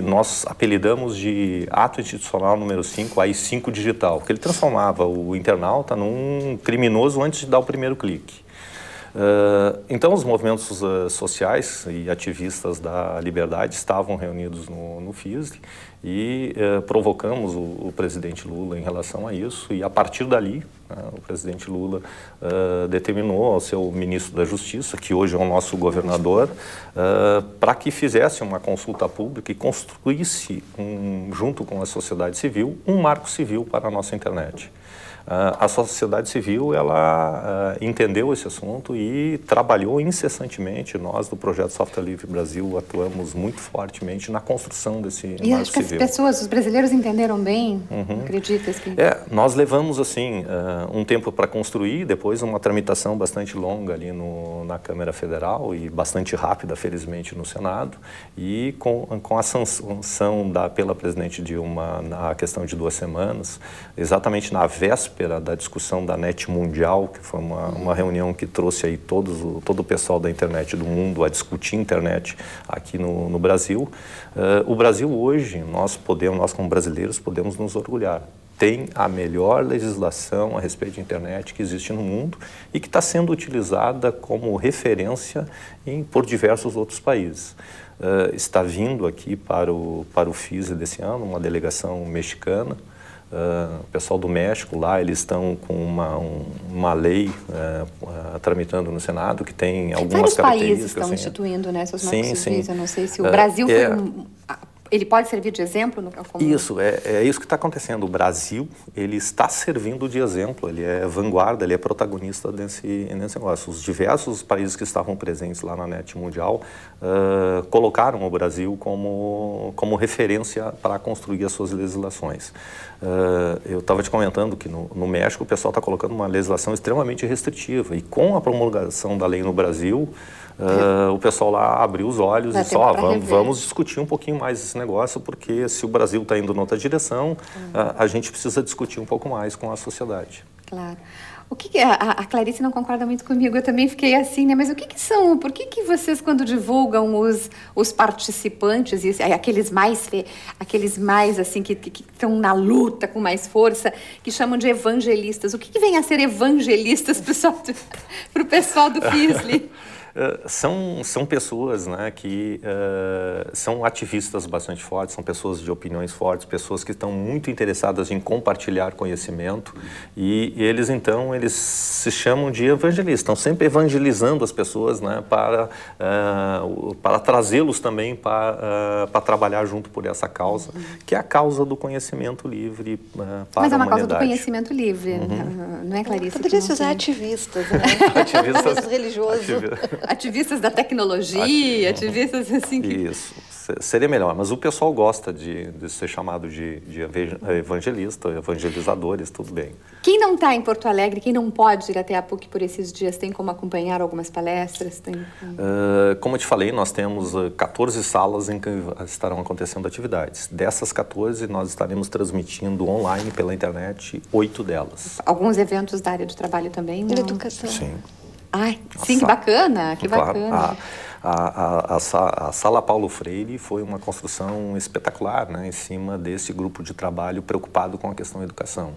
nós apelidamos de ato institucional número 5, AI5 digital, porque ele transformava o internauta num criminoso antes de dar o primeiro clique. Uh, então, os movimentos uh, sociais e ativistas da liberdade estavam reunidos no, no e uh, provocamos o, o presidente Lula em relação a isso. E a partir dali, ah, o presidente Lula uh, determinou ao seu ministro da Justiça, que hoje é o nosso governador, uh, para que fizesse uma consulta pública e construísse, um, junto com a sociedade civil, um marco civil para a nossa internet. Ah, a sociedade civil ela ah, entendeu esse assunto e trabalhou incessantemente. Nós do projeto Software Livre Brasil atuamos muito fortemente na construção desse e marco acho que civil. as pessoas, os brasileiros entenderam bem, uhum. acreditas que? É, nós levamos assim ah, um tempo para construir, depois uma tramitação bastante longa ali no, na Câmara Federal e bastante rápida, felizmente, no Senado e com, com a sanção da pela presidente Dilma na questão de duas semanas, exatamente na véspera véspera da discussão da NET Mundial, que foi uma, uhum. uma reunião que trouxe aí todos, todo o pessoal da internet do mundo a discutir internet aqui no, no Brasil. Uh, o Brasil hoje, nós podemos, nós como brasileiros, podemos nos orgulhar tem a melhor legislação a respeito de internet que existe no mundo e que está sendo utilizada como referência em, por diversos outros países. Uh, está vindo aqui para o, para o FISE desse ano uma delegação mexicana Uh, o pessoal do México lá, eles estão com uma, um, uma lei uh, uh, tramitando no Senado que tem algumas Vários características. Vários países estão assim, instituindo né, suas sim, marcas sim. civis. Eu não sei se o ah, Brasil é, foi um, ele pode servir de exemplo no como... Isso, é, é isso que está acontecendo. O Brasil, ele está servindo de exemplo, ele é vanguarda, ele é protagonista desse, nesse negócio. Os diversos países que estavam presentes lá na NET Mundial uh, colocaram o Brasil como, como referência para construir as suas legislações. Uh, eu estava te comentando que no, no México o pessoal está colocando uma legislação extremamente restritiva e com a promulgação da lei no Brasil, Uh, o pessoal lá abriu os olhos e disse, vamos, vamos, discutir um pouquinho mais esse negócio, porque se o Brasil está indo outra direção, uh, a gente precisa discutir um pouco mais com a sociedade. Claro. O que, que é, a, a, Clarice não concorda muito comigo, eu também fiquei assim, né? Mas o que, que são? Por que, que vocês, quando divulgam os, os participantes, e, é, aqueles mais, aqueles mais assim, que, estão na luta com mais força, que chamam de evangelistas? O que, que vem a ser evangelistas para o pessoal do, pessoal do Fisley? Eh, são, são pessoas né, que uh, são ativistas bastante fortes, são pessoas de opiniões fortes, pessoas que estão muito interessadas em compartilhar conhecimento e, e eles então eles se chamam de evangelistas, estão sempre evangelizando as pessoas né, para, uh, para trazê-los também para, para trabalhar junto por essa causa, que é a causa do conhecimento livre para Mas é uma causa do conhecimento livre, uhum. Né? não é, Clarice? Poderia se usar ativistas, né? ativistas religiosos. Ativ ativistas da tecnologia, ativistas assim que... Isso, seria melhor. Mas o pessoal gosta de, de ser chamado de, de evangelista, evangelizadores, tudo bem. Quem não está em Porto Alegre, quem não pode ir até a PUC por esses dias, tem como acompanhar algumas palestras? Tem... Uh, como eu te falei, nós temos 14 ah, salas em que estarão acontecendo atividades. Dessas 14, nós estaremos transmitindo online pela internet oito delas. Alguns eventos da área do trabalho também? Da educação. Sim. Ai, sim, que bacana, que claro, bacana. A, a, a, a, Sala Paulo Freire foi uma construção espetacular né, em cima desse grupo de trabalho preocupado com a questão da educação.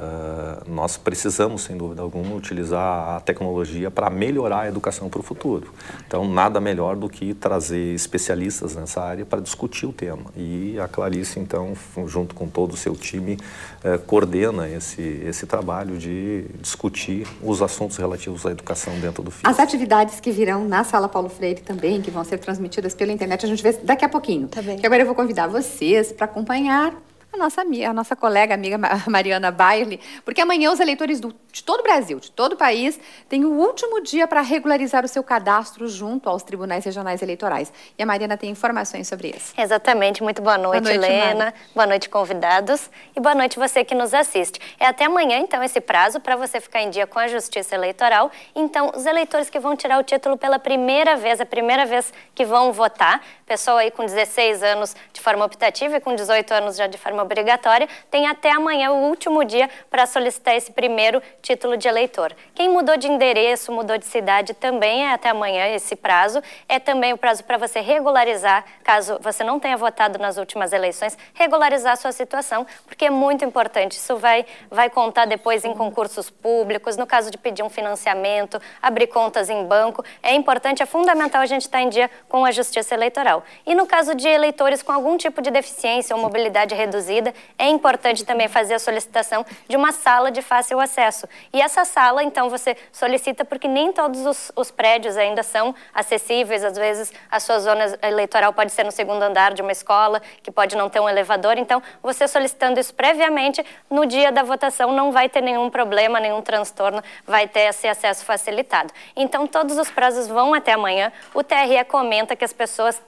Ah, nós precisamos, sem dúvida alguma, utilizar a tecnologia para melhorar a educação para o futuro. Então, nada melhor do que trazer especialistas nessa área para discutir o tema. E a Clarice, então, junto com todo o seu time, eh, coordena esse, esse trabalho de discutir os assuntos relativos à educação dentro do FIS. As atividades que virão na Sala Paulo Freire também, que vão ser transmitidas pela internet, a gente vê daqui a pouquinho. Tá bem. Que agora eu vou convidar vocês para acompanhar a nossa, a nossa colega, amiga Mariana Baile, porque amanhã os eleitores do de todo o Brasil, de todo o país, tem o último dia para regularizar o seu cadastro junto aos tribunais regionais eleitorais. E a Mariana tem informações sobre isso. Exatamente. Muito boa noite, boa noite Helena. Mari. Boa noite, convidados. E boa noite você que nos assiste. É até amanhã, então, esse prazo para você ficar em dia com a Justiça Eleitoral. Então, os eleitores que vão tirar o título pela primeira vez, a primeira vez que vão votar, pessoa aí com 16 anos de forma optativa e com 18 anos já de forma obrigatória, tem até amanhã o último dia para solicitar esse primeiro título título de eleitor. Quem mudou de endereço, mudou de cidade, também é até amanhã esse prazo. É também o prazo para você regularizar, caso você não tenha votado nas últimas eleições, regularizar a sua situação, porque é muito importante. Isso vai, vai contar depois em concursos públicos, no caso de pedir um financiamento, abrir contas em banco. É importante, é fundamental a gente estar em dia com a justiça eleitoral. E no caso de eleitores com algum tipo de deficiência ou mobilidade reduzida, é importante também fazer a solicitação de uma sala de fácil acesso. E essa sala, então, você solicita porque nem todos os, os prédios ainda são acessíveis. Às vezes, a sua zona eleitoral pode ser no segundo andar de uma escola, que pode não ter um elevador. Então, você solicitando isso previamente, no dia da votação não vai ter nenhum problema, nenhum transtorno, vai ter esse acesso facilitado. Então, todos os prazos vão até amanhã. O TRE comenta que as pessoas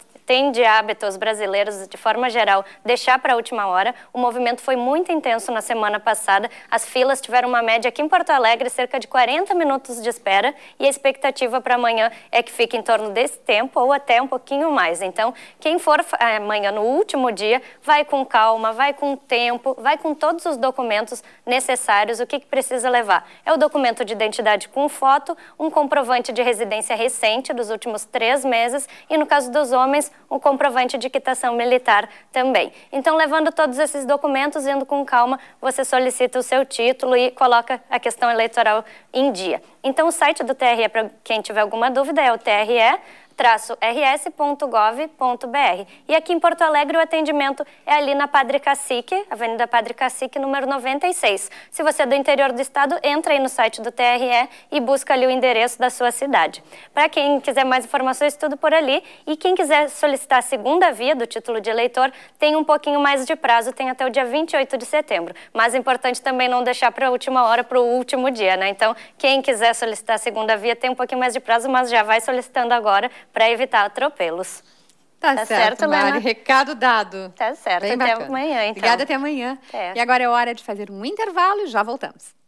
de hábito os brasileiros, de forma geral, deixar para a última hora. O movimento foi muito intenso na semana passada. As filas tiveram uma média aqui em Porto Alegre, cerca de 40 minutos de espera, e a expectativa para amanhã é que fique em torno desse tempo ou até um pouquinho mais. Então, quem for eh, amanhã no último dia, vai com calma, vai com tempo, vai com todos os documentos necessários. O que, que precisa levar? É o documento de identidade com foto, um comprovante de residência recente dos últimos três meses e, no caso dos homens, um comprovante de quitação militar também. Então, levando todos esses documentos, indo com calma, você solicita o seu título e coloca a questão eleitoral em dia. Então, o site do TRE, para quem tiver alguma dúvida, é o TRE rs.gov.br. E aqui em Porto Alegre o atendimento é ali na Padre Cacique, Avenida Padre Cacique, número 96. Se você é do interior do estado, entra aí no site do TRE e busca ali o endereço da sua cidade. Para quem quiser mais informações, tudo por ali. E quem quiser solicitar a segunda via do título de eleitor, tem um pouquinho mais de prazo, tem até o dia 28 de setembro. Mas é importante também não deixar para a última hora, para o último dia, né? Então, quem quiser solicitar a segunda via tem um pouquinho mais de prazo, mas já vai solicitando agora para evitar atropelos. Tá, tá certo, certo Mari. Recado dado. Tá certo. Bem até bacana. amanhã, então. Obrigada, até amanhã. É. E agora é hora de fazer um intervalo e já voltamos.